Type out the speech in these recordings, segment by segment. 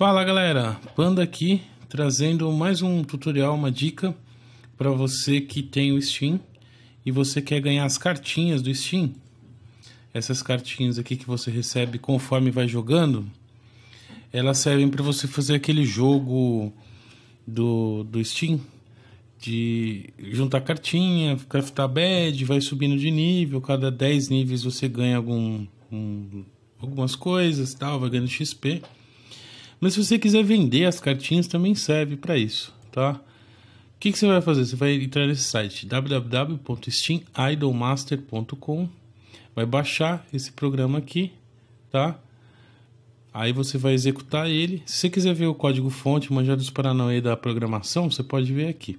Fala galera, Panda aqui trazendo mais um tutorial, uma dica para você que tem o Steam e você quer ganhar as cartinhas do Steam. Essas cartinhas aqui que você recebe conforme vai jogando, elas servem para você fazer aquele jogo do, do Steam de juntar cartinha, craftar bad, vai subindo de nível, cada 10 níveis você ganha algum, um, algumas coisas, tal, vai ganhando XP. Mas se você quiser vender as cartinhas, também serve para isso, tá? O que, que você vai fazer? Você vai entrar nesse site www.steamidolmaster.com, vai baixar esse programa aqui, tá? Aí você vai executar ele. Se você quiser ver o código fonte, manjar dos Paranauê da programação, você pode ver aqui.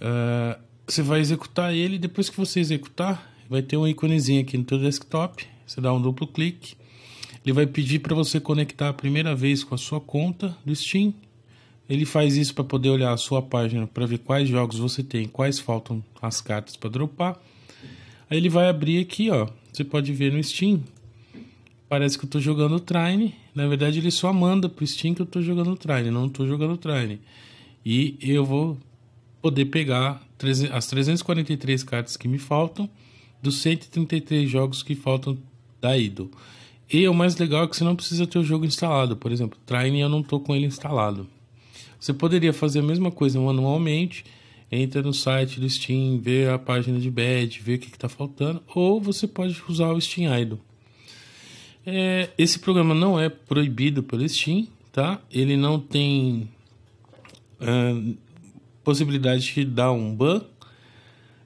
Uh, você vai executar ele. Depois que você executar, vai ter um íconezinho aqui no seu desktop. Você dá um duplo clique. Ele vai pedir para você conectar a primeira vez com a sua conta do Steam. Ele faz isso para poder olhar a sua página para ver quais jogos você tem, quais faltam as cartas para dropar. Aí ele vai abrir aqui, ó. Você pode ver no Steam. Parece que eu estou jogando o Trine. Na verdade, ele só manda pro Steam que eu estou jogando o Trine, não estou jogando o Trine. E eu vou poder pegar as 343 cartas que me faltam dos 133 jogos que faltam da Idle. E o mais legal é que você não precisa ter o jogo instalado. Por exemplo, Trine eu não tô com ele instalado. Você poderia fazer a mesma coisa manualmente, entra no site do Steam, vê a página de badge, vê o que está faltando, ou você pode usar o Steam Idle. É, esse programa não é proibido pelo Steam, tá? Ele não tem é, possibilidade de dar um ban.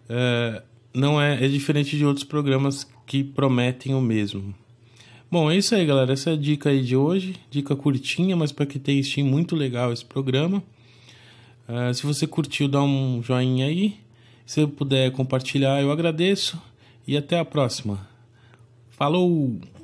É, não é, é diferente de outros programas que prometem o mesmo. Bom, é isso aí, galera. Essa é a dica aí de hoje. Dica curtinha, mas para que tem Steam, muito legal esse programa. Uh, se você curtiu, dá um joinha aí. Se puder compartilhar, eu agradeço. E até a próxima. Falou!